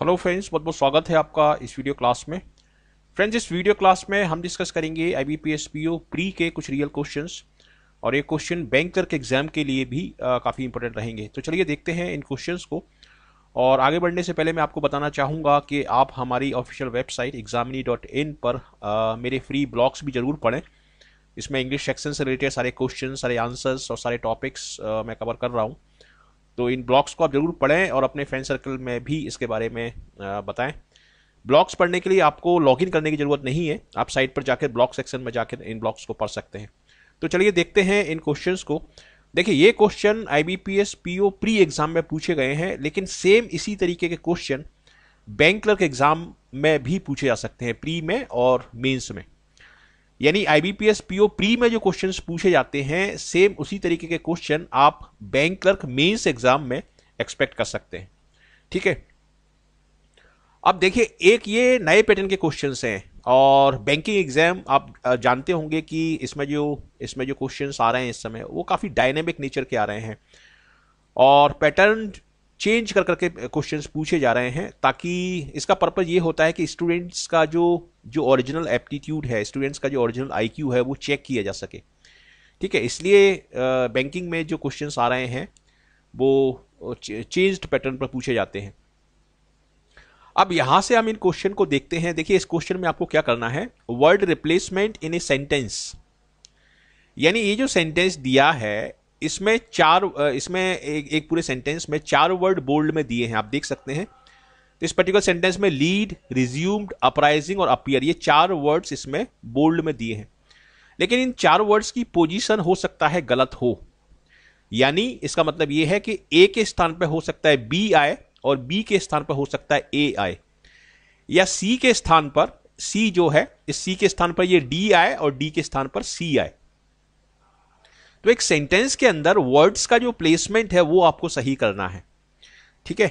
hello friends बहुत बहुत स्वागत है आपका इस वीडियो क्लास में फ्रेंड्स इस वीडियो क्लास में हम डिस्कस करेंगे I B P S P O pre के कुछ रियल क्वेश्चंस और ये क्वेश्चन बैंकर के एग्जाम के लिए भी काफ़ी इंपॉर्टेंट रहेंगे तो चलिए देखते हैं इन क्वेश्चंस को और आगे बढ़ने से पहले मैं आपको बताना चाहूँगा कि आप हमारी official website examinee dot in पर आ, मेरे फ्री ब्लॉग्स भी ज़रूर पढ़ें इसमें इंग्लिश सेक्शन से रिलेटेड सारे क्वेश्चन सारे आंसर्स और सारे टॉपिक्स मैं कवर कर रहा हूँ तो इन ब्लॉग्स को आप जरूर पढ़ें और अपने फ्रेंड सर्कल में भी इसके बारे में बताएं ब्लॉग्स पढ़ने के लिए आपको लॉगिन करने की ज़रूरत नहीं है आप साइट पर जाकर ब्लॉग सेक्शन में जाकर इन ब्लॉग्स को पढ़ सकते हैं तो चलिए देखते हैं इन क्वेश्चन को देखिए ये question I B P S P O pre exam में पूछे गए हैं लेकिन सेम इसी तरीके के क्वेश्चन बैंक क्लर्क एग्जाम में भी पूछे जा सकते हैं प्री में और मेंस में यानी आईबीपीएस पीओ प्री में जो क्वेश्चन पूछे जाते हैं सेम उसी तरीके के क्वेश्चन आप बैंक क्लर्क मेन्स एग्जाम में एक्सपेक्ट कर सकते हैं ठीक है अब देखिए एक ये नए पैटर्न के क्वेश्चन हैं और बैंकिंग एग्जाम आप जानते होंगे कि इसमें जो इसमें जो क्वेश्चन आ रहे हैं इस समय वो काफ़ी डायनेमिक नेचर के आ रहे हैं और पैटर्न चेंज कर करके क्वेश्चंस पूछे जा रहे हैं ताकि इसका पर्पज ये होता है कि स्टूडेंट्स का जो जो ओरिजिनल एप्टीट्यूड है स्टूडेंट्स का जो ओरिजिनल आई है वो चेक किया जा सके ठीक है इसलिए बैंकिंग में जो क्वेश्चंस आ रहे हैं वो चेंज्ड पैटर्न पर पूछे जाते हैं अब यहां से हम इन क्वेश्चन को देखते हैं देखिए इस क्वेश्चन में आपको क्या करना है word replacement in a sentence यानी ये जो सेंटेंस दिया है इसमें चार इसमें एक, एक पूरे सेंटेंस में चार वर्ड बोल्ड में दिए हैं आप देख सकते हैं तो इस पर्टिकुलर सेंटेंस में लीड रिज्यूम्ड अपराइजिंग और अपियर ये चार वर्ड्स इसमें बोल्ड में दिए हैं लेकिन इन चार वर्ड्स की पोजीशन हो सकता है गलत हो यानी इसका मतलब ये है कि ए के स्थान पर हो सकता है बी आए और बी के स्थान पर हो सकता है ए आए या सी के स्थान पर सी जो है इस सी के स्थान पर ये डी आए और डी के स्थान पर सी आए तो एक सेंटेंस के अंदर वर्ड्स का जो प्लेसमेंट है वो आपको सही करना है ठीक है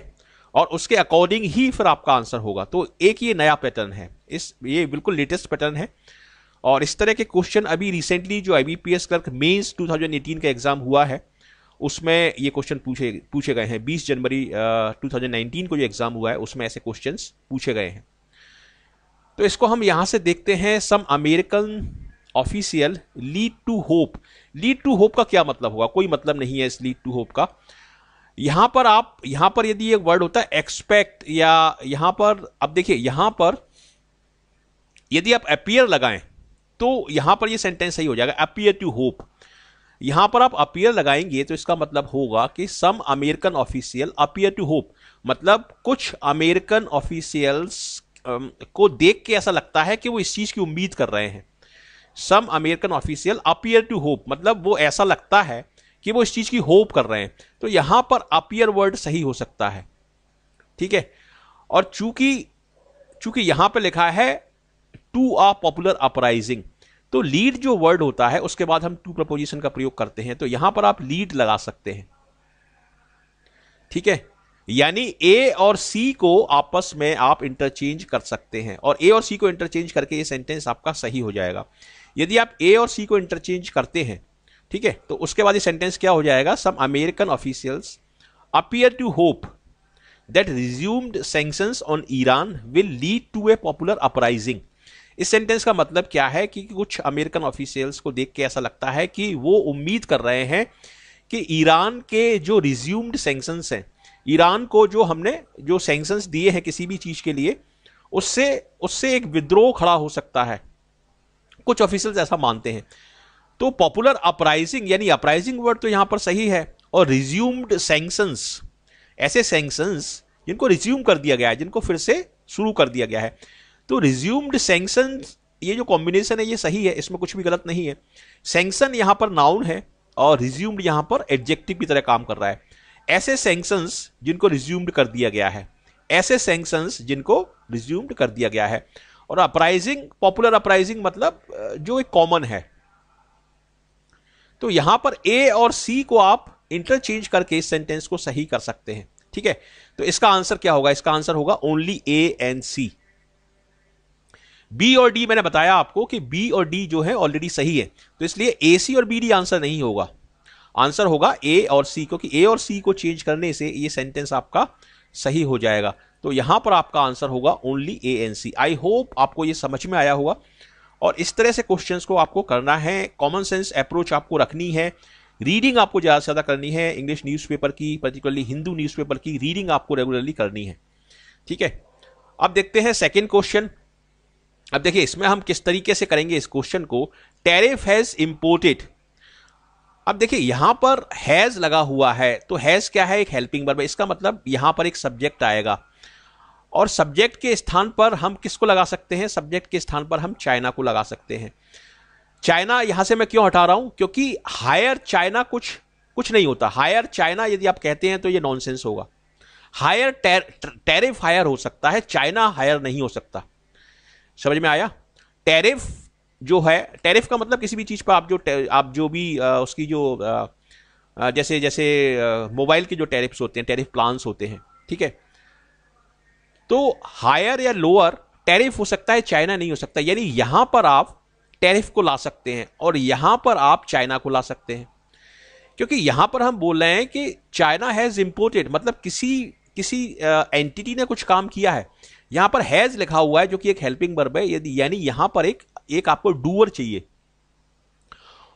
और उसके अकॉर्डिंग ही फिर आपका आंसर होगा तो एक ये नया पैटर्न है इस ये बिल्कुल लेटेस्ट पैटर्न है और इस तरह के क्वेश्चन अभी रिसेंटली जो I B clerk mains two का एग्जाम हुआ है उसमें ये क्वेश्चन पूछे पूछे गए हैं 20 जनवरी uh, 2019 को जो एग्जाम हुआ है उसमें ऐसे क्वेश्चंस पूछे गए हैं तो इसको हम यहां से देखते हैं some American official lead to hope lead to hope का क्या मतलब होगा कोई मतलब नहीं है इस लीड टू होप का यहां पर आप यहां पर यदि एक वर्ड होता है एक्सपेक्ट या यहां पर अब देखिए यहां पर यदि आप अपियर लगाएं तो यहां पर ये सेंटेंस सही हो जाएगा अपियर टू होप यहां पर आप अपियर लगाएंगे तो इसका मतलब होगा कि some American official appear to hope मतलब कुछ अमेरिकन ऑफिशियल्स को देख के ऐसा लगता है कि वो इस चीज की उम्मीद कर रहे हैं some American official appear to hope मतलब वो ऐसा लगता है कि वो इस चीज की होप कर रहे हैं तो यहां पर अपियर वर्ड सही हो सकता है ठीक है और चूंकि चूंकि यहां पर लिखा है टू आ पॉपुलर अपराइजिंग तो लीड जो वर्ड होता है उसके बाद हम टू प्रपोजिशन का प्रयोग करते हैं तो यहां पर आप लीड लगा सकते हैं ठीक है यानी ए और सी को आपस में आप इंटरचेंज कर सकते हैं और ए और सी को इंटरचेंज करके ये सेंटेंस आपका सही हो जाएगा यदि आप ए और सी को इंटरचेंज करते हैं ठीक है तो उसके बाद ये सेंटेंस क्या हो जाएगा some American officials appear to hope that resumed sanction on Iran will lead to a popular uprising इस सेंटेंस का मतलब क्या है कि कुछ अमेरिकन ऑफिशियल्स को देख के ऐसा लगता है कि वो उम्मीद कर रहे हैं कि ईरान के जो रिज्यूम्ड सेंक्शंस हैं ईरान को जो हमने जो सेंक्शंस दिए हैं किसी भी चीज़ के लिए उससे उससे एक विद्रोह खड़ा हो सकता है कुछ ऑफिशियल्स ऐसा मानते हैं तो पॉपुलर अपराइजिंग यानी अपराइजिंग वर्ड तो यहां पर सही है और रिज्यूम्ड सैंक्शंस ऐसे सैंक्शंस जिनको रिज्यूम कर दिया गया है जिनको फिर से शुरू कर दिया गया है तो रिज्यूम्ड सेंक्शन ये जो कॉम्बिनेशन है ये सही है इसमें कुछ भी गलत नहीं है सेंक्शन यहाँ पर नाउन है और रिज्यूम्ड यहाँ पर एडजेक्टिव की तरह काम कर रहा है ऐसे सैंक्शंस जिनको रिज्यूम्ड कर दिया गया है ऐसे सैंक्शंस जिनको रिज्यूम्ड कर दिया गया है और अपराइजिंग पॉपुलर अपराइजिंग मतलब uh, जो एक कॉमन है तो यहां पर ए और सी को आप इंटरचेंज करके इस सेंटेंस को सही कर सकते हैं ठीक है तो इसका आंसर क्या होगा इसका आंसर होगा only A and C B और डी मैंने बताया आपको कि बी और डी जो है ऑलरेडी सही है तो इसलिए ए सी और बी डी आंसर नहीं होगा आंसर होगा ए और सी क्योंकि ए और सी को चेंज करने से ये सेंटेंस आपका सही हो जाएगा तो यहां पर आपका आंसर होगा only A and C I hope आपको ये समझ में आया होगा और इस तरह से क्वेश्चंस को आपको करना है कॉमन सेंस अप्रोच आपको रखनी है रीडिंग आपको ज़्यादा से ज़्यादा करनी है इंग्लिश न्यूज़पेपर की पर्टिकुलरली हिंदू न्यूज़पेपर की रीडिंग आपको रेगुलरली करनी है ठीक है अब देखते हैं सेकेंड क्वेश्चन अब देखिए इसमें हम किस तरीके से करेंगे इस क्वेश्चन को टेरिफ हैज़ इंपोर्टेड अब देखिए यहां पर हैज़ लगा हुआ है तो हैज़ क्या है एक हेल्पिंग वर्ब इसका मतलब यहां पर एक सब्जेक्ट आएगा और सब्जेक्ट के स्थान पर हम किसको लगा सकते हैं सब्जेक्ट के स्थान पर हम चाइना को लगा सकते हैं चाइना यहां से मैं क्यों हटा रहा हूं क्योंकि हायर चाइना कुछ कुछ नहीं होता हायर चाइना यदि आप कहते हैं तो ये नॉनसेंस होगा हायर टैरिफ हायर हो सकता है चाइना हायर नहीं हो सकता समझ में आया टैरिफ जो है टैरिफ का मतलब किसी भी चीज़ पर आप जो आप जो भी आ, उसकी जो आ, जैसे जैसे मोबाइल के जो टैरिफ्स होते हैं टैरिफ प्लान्स होते हैं ठीक है तो हायर या लोअर टैरिफ हो सकता है चाइना नहीं हो सकता यानी यहां पर आप टैरिफ को ला सकते हैं और यहां पर आप चाइना को ला सकते हैं क्योंकि यहां पर हम बोल रहे हैं कि चाइना हैज इंपोर्टेड मतलब किसी किसी एंटिटी ने कुछ काम किया है यहां पर हैज लिखा हुआ है जो कि एक हेल्पिंग वर्ब है यदि यानी यहां पर एक एक आपको डूअर चाहिए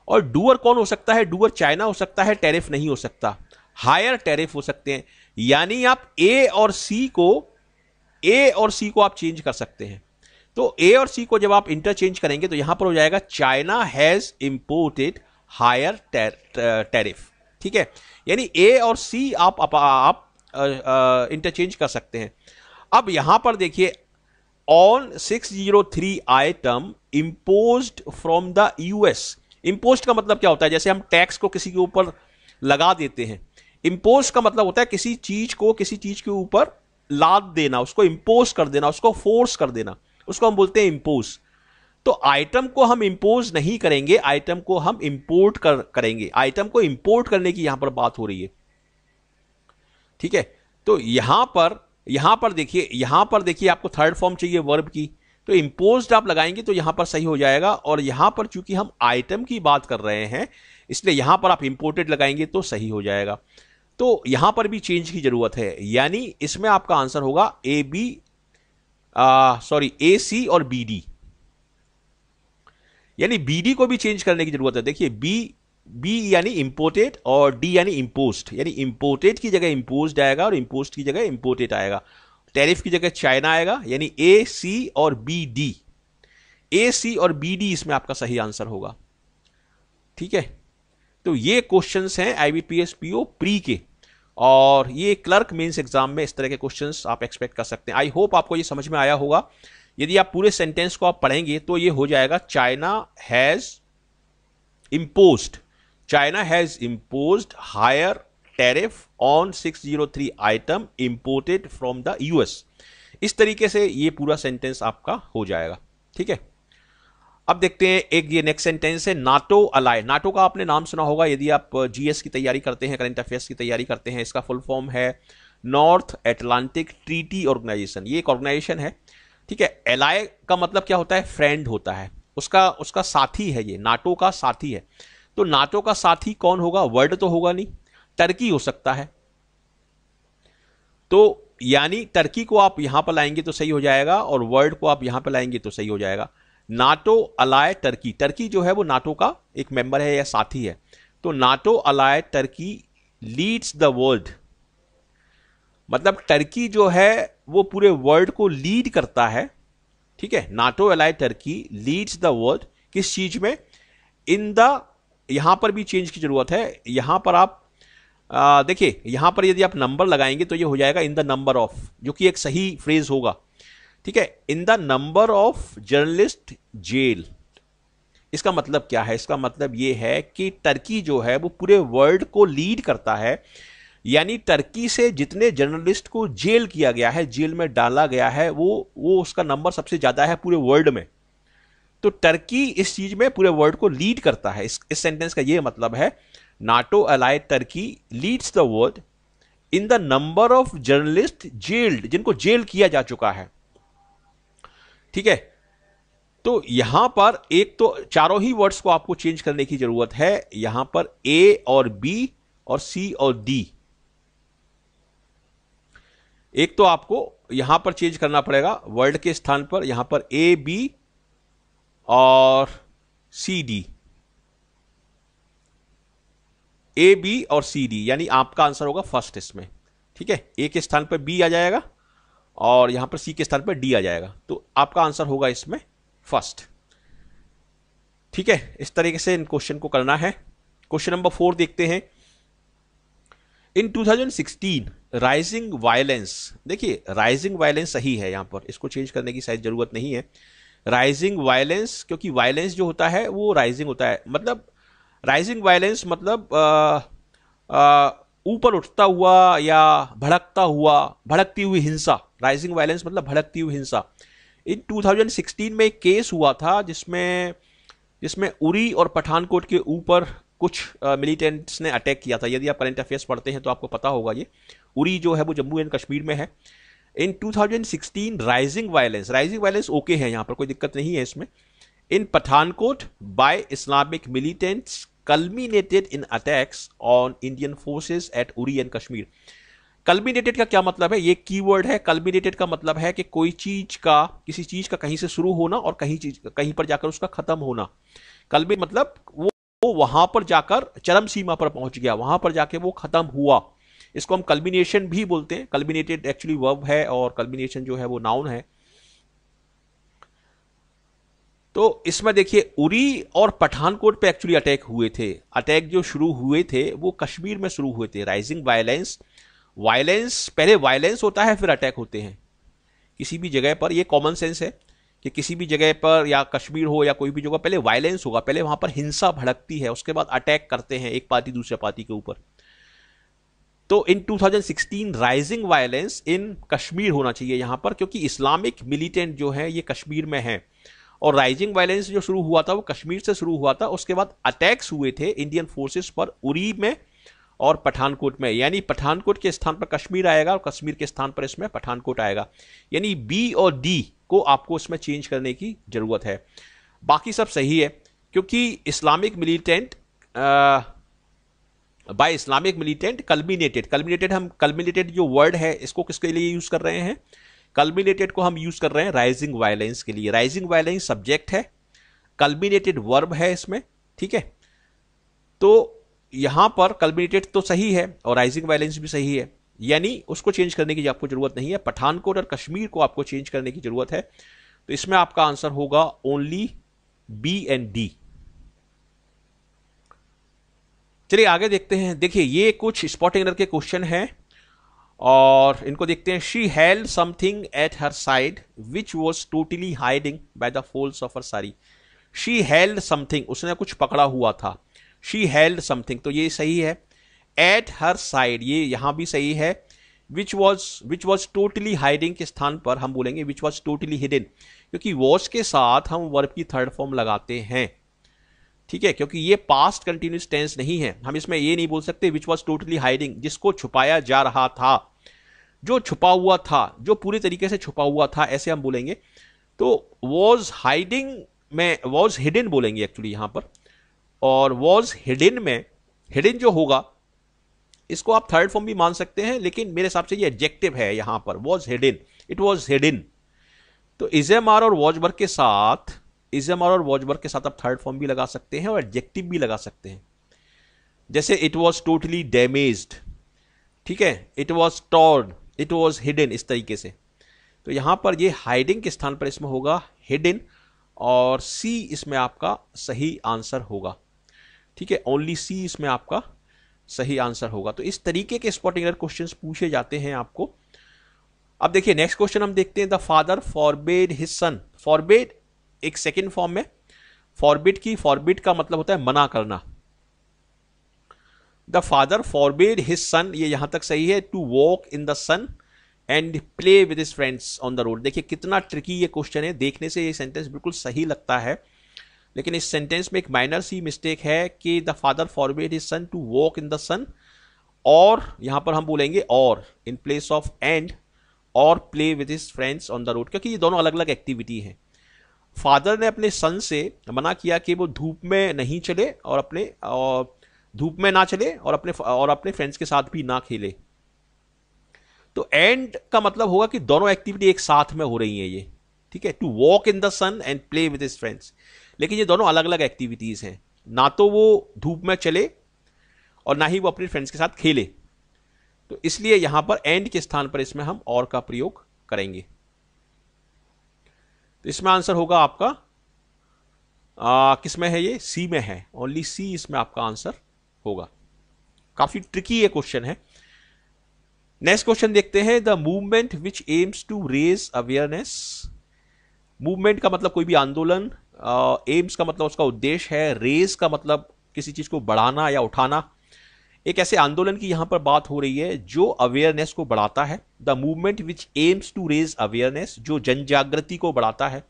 और डूअर कौन हो सकता है डूअर चाइना हो सकता है टैरिफ नहीं हो सकता हायर टैरिफ हो सकते हैं यानी आप ए और सी को ए और सी को आप चेंज कर सकते हैं तो ए और सी को जब आप इंटरचेंज करेंगे तो यहां पर हो जाएगा China has imported higher tariff ठीक है यानी ए और सी आप आप, आप, आप इंटरचेंज कर सकते हैं अब यहां पर देखिए on 603 item impose from the US impose का मतलब क्या होता है जैसे हम टैक्स को किसी के ऊपर लगा देते हैं इम्पोज का मतलब होता है किसी चीज को किसी चीज के ऊपर लाद देना उसको इम्पोज कर देना उसको फोर्स कर देना उसको हम बोलते हैं इम्पोज तो आइटम को हम इम्पोज नहीं करेंगे आइटम को हम इंपोर्ट कर करेंगे आइटम को इंपोर्ट करने की यहां पर बात हो रही है ठीक है तो यहां पर यहां पर देखिए यहां पर देखिए आपको थर्ड फॉर्म चाहिए वर्ब की तो इम्पोज आप लगाएंगे तो यहां पर सही हो जाएगा और यहां पर चूंकि हम आइटम की बात कर रहे हैं इसलिए यहां पर आप इंपोर्टेड लगाएंगे तो सही हो जाएगा तो यहां पर भी चेंज की जरूरत है यानी इसमें आपका आंसर होगा A B sorry A C और बी डी यानी बी डी को भी चेंज करने की जरूरत है देखिए बी बी यानी इंपोर्टेड और डी यानी इम्पोस्ट यानी इंपोर्टेड की जगह इम्पोज आएगा और इम्पोस्ट की जगह इंपोर्टेड आएगा टैरिफ की जगह चाइना आएगा यानी ए सी और बी डी ए सी और बी डी इसमें आपका सही आंसर होगा ठीक है तो ये क्वेश्चंस हैं आईबीपीएस पीओ प्री के और ये क्लर्क मेंस एग्जाम में इस तरह के क्वेश्चंस आप एक्सपेक्ट कर सकते हैं आई होप आपको ये समझ में आया होगा यदि आप पूरे सेंटेंस को आप पढ़ेंगे तो ये हो जाएगा China has has impose higher tariff on six zero 603 item imported from the US इस तरीके से ये पूरा सेंटेंस आपका हो जाएगा ठीक है अब देखते हैं एक ये नेक्स्ट सेंटेंस है नाटो अलाय नाटो का आपने नाम सुना होगा यदि आप जीएस की तैयारी करते हैं करंट अफेयर्स की तैयारी करते हैं इसका फुल फॉर्म है नॉर्थ एटलांटिक ट्रीटी ऑर्गेनाइजेशन ये एक ऑर्गेनाइजेशन है ठीक है एलाय का मतलब क्या होता है फ्रेंड होता है उसका उसका साथी है ये नाटो का साथी है तो नाटो का साथी कौन होगा वर्ड तो होगा नहीं टर्की हो सकता है तो यानी टर्की को आप यहां पर लाएंगे तो सही हो जाएगा और वर्ड को आप यहां पर लाएंगे तो सही हो जाएगा नाटो अलाय टर्की टर्की जो है वो नाटो का एक मेंबर है या साथी है तो NATO ally Turkey leads the world मतलब टर्की जो है वो पूरे वर्ल्ड को लीड करता है ठीक है NATO ally Turkey leads the world किस चीज में इन द यहां पर भी चेंज की जरूरत है यहां पर आप देखिए यहां पर यदि आप नंबर लगाएंगे तो ये हो जाएगा इन द नंबर ऑफ जो कि एक सही फ्रेज होगा ठीक है in the number of journalist jail इसका मतलब क्या है इसका मतलब ये है कि टर्की जो है वो पूरे वर्ल्ड को लीड करता है यानी टर्की से जितने जर्नलिस्ट को जेल किया गया है जेल में डाला गया है वो वो उसका नंबर सबसे ज़्यादा है पूरे वर्ल्ड में तो टर्की इस चीज़ में पूरे वर्ल्ड को लीड करता है इस सेंटेंस का ये मतलब है NATO ally Turkey leads the world in the number of journalist jailed जिनको जेल किया जा चुका है ठीक है तो यहां पर एक तो चारों ही वर्ड्स को आपको चेंज करने की जरूरत है यहां पर ए और बी और सी और डी एक तो आपको यहां पर चेंज करना पड़ेगा वर्ड के स्थान पर यहां पर ए बी और सी डी ए बी और सी डी यानी आपका आंसर होगा फर्स्ट इसमें ठीक है ए के स्थान पर बी आ जाएगा और यहां पर सी के स्थान पर डी आ जाएगा तो आपका आंसर होगा इसमें फर्स्ट ठीक है इस तरीके से इन क्वेश्चन को करना है क्वेश्चन नंबर फोर देखते हैं इन 2016 राइजिंग वायलेंस देखिए राइजिंग वायलेंस सही है यहां पर इसको चेंज करने की शायद जरूरत नहीं है राइजिंग वायलेंस क्योंकि वायलेंस जो होता है वो राइजिंग होता है मतलब राइजिंग वायलेंस मतलब ऊपर उठता हुआ या भड़कता हुआ भड़कती हुई हिंसा राइजिंग वायलेंस मतलब भड़कती हुई हिंसा इन 2016 में एक केस हुआ था जिसमें जिसमें उरी और पठानकोट के ऊपर कुछ मिलिटेंट्स ने अटैक किया था यदि आप करंट अफेयर्स पढ़ते हैं तो आपको पता होगा ये उरी जो है वो जम्मू एंड कश्मीर में है in 2016 rising violence rising violence okay है यहाँ पर कोई दिक्कत नहीं है इसमें in Pathankot by Islamic militants culminated in attacks on Indian forces at Uri and Kashmir culminated का क्या मतलब है ये कीवर्ड है कल्बिनेटेड का मतलब है कि कोई चीज का किसी चीज का कहीं से शुरू होना और कहीं चीज कहीं पर जाकर उसका खत्म होना कल्बिन मतलब वो, वो वहां पर जाकर चरम सीमा पर पहुंच गया वहां पर जाके वो खत्म हुआ इसको हम कल्बिनेशन भी बोलते हैं कल्बिनेटेड एक्चुअली वर्ब है और कल्बिनेशन जो है वो नाउन है तो इसमें देखिए उरी और पठानकोट पे एक्चुअली अटैक हुए थे अटैक जो शुरू हुए थे वो कश्मीर में शुरू हुए थे राइजिंग वायलेंस वायलेंस पहले वायलेंस होता है फिर अटैक होते हैं किसी भी जगह पर यह कॉमन सेंस है कि किसी भी जगह पर या कश्मीर हो या कोई भी जगह पहले वायलेंस होगा पहले वहां पर हिंसा भड़कती है उसके बाद अटैक करते हैं एक पार्टी दूसरे पार्टी के ऊपर तो in 2016 rising violence in Kashmir होना चाहिए यहां पर क्योंकि इस्लामिक मिलिटेंट जो है ये कश्मीर में है और राइजिंग वायलेंस जो शुरू हुआ था वो कश्मीर से शुरू हुआ था उसके बाद अटैक्स हुए थे इंडियन फोर्सेस पर उरी में और पठानकोट में यानी पठानकोट के स्थान पर कश्मीर आएगा और कश्मीर के स्थान पर इसमें पठानकोट आएगा यानी बी और डी को आपको इसमें चेंज करने की ज़रूरत है बाकी सब सही है क्योंकि Islamic militant by Islamic militant culminated culminated हम कलमिनेटेड जो वर्ड है इसको किसके लिए यूज़ कर रहे हैं कल्बिनेटेड को हम यूज़ कर रहे हैं राइजिंग वायलेंस के लिए राइजिंग वायलेंस सब्जेक्ट है कल्बिनेटेड वर्ब है इसमें ठीक है तो यहां पर कल्बिनेटेड तो सही है और राइजिंग वायलेंस भी सही है यानी उसको चेंज करने की आपको जरूरत नहीं है पठानकोट और कश्मीर को आपको चेंज करने की जरूरत है तो इसमें आपका आंसर होगा ओनली बी एंड डी चलिए आगे देखते हैं देखिए ये कुछ स्पॉटिंग के क्वेश्चन हैं और इनको देखते हैं she held something at her side which was totally hiding by the folds of her sorry she held something उसने कुछ पकड़ा हुआ था शी हेल्ड समथिंग तो ये सही है एट हर साइड ये यहाँ भी सही है which was which was totally hiding के स्थान पर हम बोलेंगे विच वॉज टोटली हिडन क्योंकि वॉज के साथ हम वर्ब की थर्ड फॉर्म लगाते हैं ठीक है क्योंकि ये पास्ट कंटिन्यूस टेंस नहीं है हम इसमें ये नहीं बोल सकते विच वॉज टोटली हाइडिंग जिसको छुपाया जा रहा था जो छुपा हुआ था जो पूरे तरीके से छुपा हुआ था ऐसे हम बोलेंगे तो वॉज हाइडिंग में वॉज हिडन बोलेंगे एक्चुअली यहाँ पर और वॉज हिडन में हिडन जो होगा इसको आप थर्ड फॉर्म भी मान सकते हैं लेकिन मेरे हिसाब से ये एडजेक्टिव है यहां पर was hidden it was hidden तो इजेमार और वॉजबर्ग के साथ इजेमार और वॉजबर्ग के साथ आप थर्ड फॉर्म भी लगा सकते हैं और एडजेक्टिव भी लगा सकते हैं जैसे इट वॉज टोटली डैमेज ठीक है it was torn it was hidden इस तरीके से तो यहां पर ये हाइडिंग के स्थान पर इसमें होगा हिडन और सी इसमें आपका सही आंसर होगा ठीक है ओनली सी इसमें आपका सही आंसर होगा तो इस तरीके के स्पॉटिंग एरर क्वेश्चन पूछे जाते हैं आपको अब देखिए नेक्स्ट क्वेश्चन हम देखते हैं the father forbade his son forbade एक सेकेंड फॉर्म में फॉरबेड की फॉरबेड का मतलब होता है मना करना the father forbade his son ये यहां तक सही है to walk in the sun and play with his friends on the road देखिए कितना ट्रिकी ये क्वेश्चन है देखने से ये सेंटेंस बिल्कुल सही लगता है लेकिन इस सेंटेंस में एक माइनर सी मिस्टेक है कि the father forbade his son to walk in the sun और यहां पर हम बोलेंगे और इन प्लेस ऑफ एंड और play with his friends on the road क्योंकि ये दोनों अलग अलग एक्टिविटी हैं फादर ने अपने सन से मना किया कि वो धूप में नहीं चले और अपने धूप में ना चले और अपने और अपने फ्रेंड्स के साथ भी ना खेले तो एंड का मतलब होगा कि दोनों एक्टिविटी एक साथ में हो रही है ये ठीक है to walk in the sun and play with his friends लेकिन ये दोनों अलग अलग एक्टिविटीज़ हैं ना तो वो धूप में चले और ना ही वो अपने फ्रेंड्स के साथ खेले तो इसलिए यहां पर एंड के स्थान पर इसमें हम और का प्रयोग करेंगे तो इसमें आंसर होगा आपका किसमें है ये सी में है ओनली सी इसमें आपका आंसर होगा काफी ट्रिकी ये क्वेश्चन है नेक्स्ट क्वेश्चन देखते हैं the movement which aims to raise awareness movement का मतलब कोई भी आंदोलन एम्स का मतलब उसका उद्देश्य है रेस का मतलब किसी चीज़ को बढ़ाना या उठाना एक ऐसे आंदोलन की यहाँ पर बात हो रही है जो अवेयरनेस को बढ़ाता है the movement which aims to raise awareness जो जन जागृति को बढ़ाता है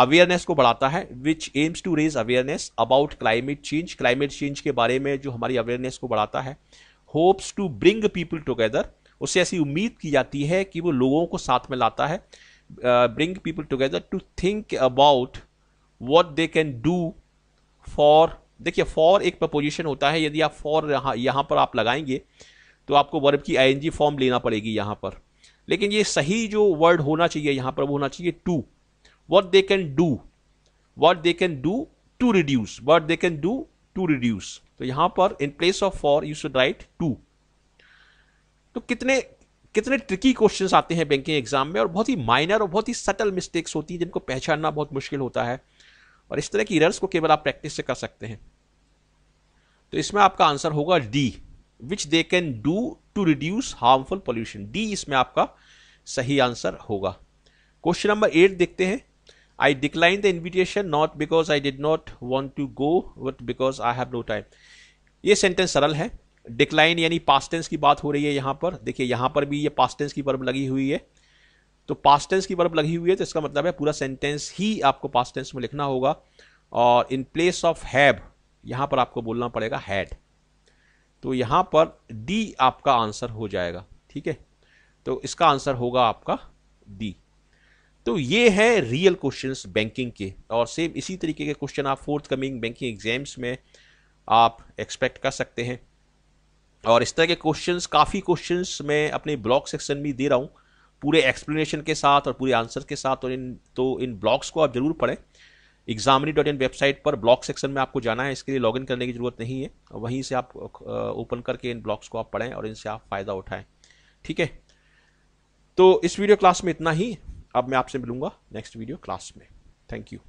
अवेयरनेस को बढ़ाता है which aims to raise awareness about climate change climate change के बारे में जो हमारी अवेयरनेस को बढ़ाता है hopes to bring people together उससे ऐसी उम्मीद की जाती है कि वो लोगों को साथ में लाता है bring people together to think about what they can do for देखिए फॉर एक प्रपोजिशन होता है यदि आप फॉर यहाँ यहाँ पर आप लगाएंगे तो आपको वर्ब की आई फॉर्म लेना पड़ेगी यहाँ पर लेकिन ये सही जो वर्ड होना चाहिए यहाँ पर वो होना चाहिए to what they can do what they can do to reduce what they can do to reduce तो यहाँ पर in place of for you should write to तो कितने कितने ट्रिकी क्वेश्चंस आते हैं बैंकिंग एग्जाम में और बहुत ही माइनर और बहुत ही सटल मिस्टेक्स होती हैं जिनको पहचानना बहुत मुश्किल होता है और इस तरह की इरर्स को केवल आप प्रैक्टिस से कर सकते हैं तो इसमें आपका आंसर होगा D which they can do to reduce harmful pollution D इसमें आपका सही आंसर होगा क्वेश्चन नंबर एट देखते हैं I decline the invitation not because I did not want to go but because I have no time ये sentence सरल है decline यानी पास्टेंस की बात हो रही है यहाँ पर देखिए यहाँ पर भी ये पास्टेंस की पर्व लगी हुई है तो पास्ट टेंस की वर्ब लगी हुई है तो इसका मतलब है पूरा सेंटेंस ही आपको पास्ट टेंस में लिखना होगा और इन प्लेस ऑफ हैब यहाँ पर आपको बोलना पड़ेगा हैड तो यहाँ पर डी आपका आंसर हो जाएगा ठीक है तो इसका आंसर होगा आपका डी तो ये है रियल क्वेश्चंस बैंकिंग के और सेम इसी तरीके के क्वेश्चन आप फोर्थ कमिंग बैंकिंग एग्जाम्स में आप एक्सपेक्ट कर सकते हैं और इस तरह के क्वेश्चंस काफ़ी क्वेश्चंस मैं अपने ब्लॉग सेक्शन में दे रहा हूँ पूरे एक्सप्लेनेशन के साथ और पूरे आंसर के साथ और इन तो इन ब्लॉग्स को आप जरूर पढ़ें एग्जामिनी डॉट इन वेबसाइट पर ब्लॉग सेक्शन में आपको जाना है इसके लिए लॉगिन करने की ज़रूरत नहीं है वहीं से आप ओपन करके इन ब्लॉग्स को आप पढ़ें और इनसे आप फ़ायदा उठाएं ठीक है तो इस वीडियो क्लास में इतना ही अब मैं आपसे मिलूंगा नेक्स्ट वीडियो क्लास में थैंक यू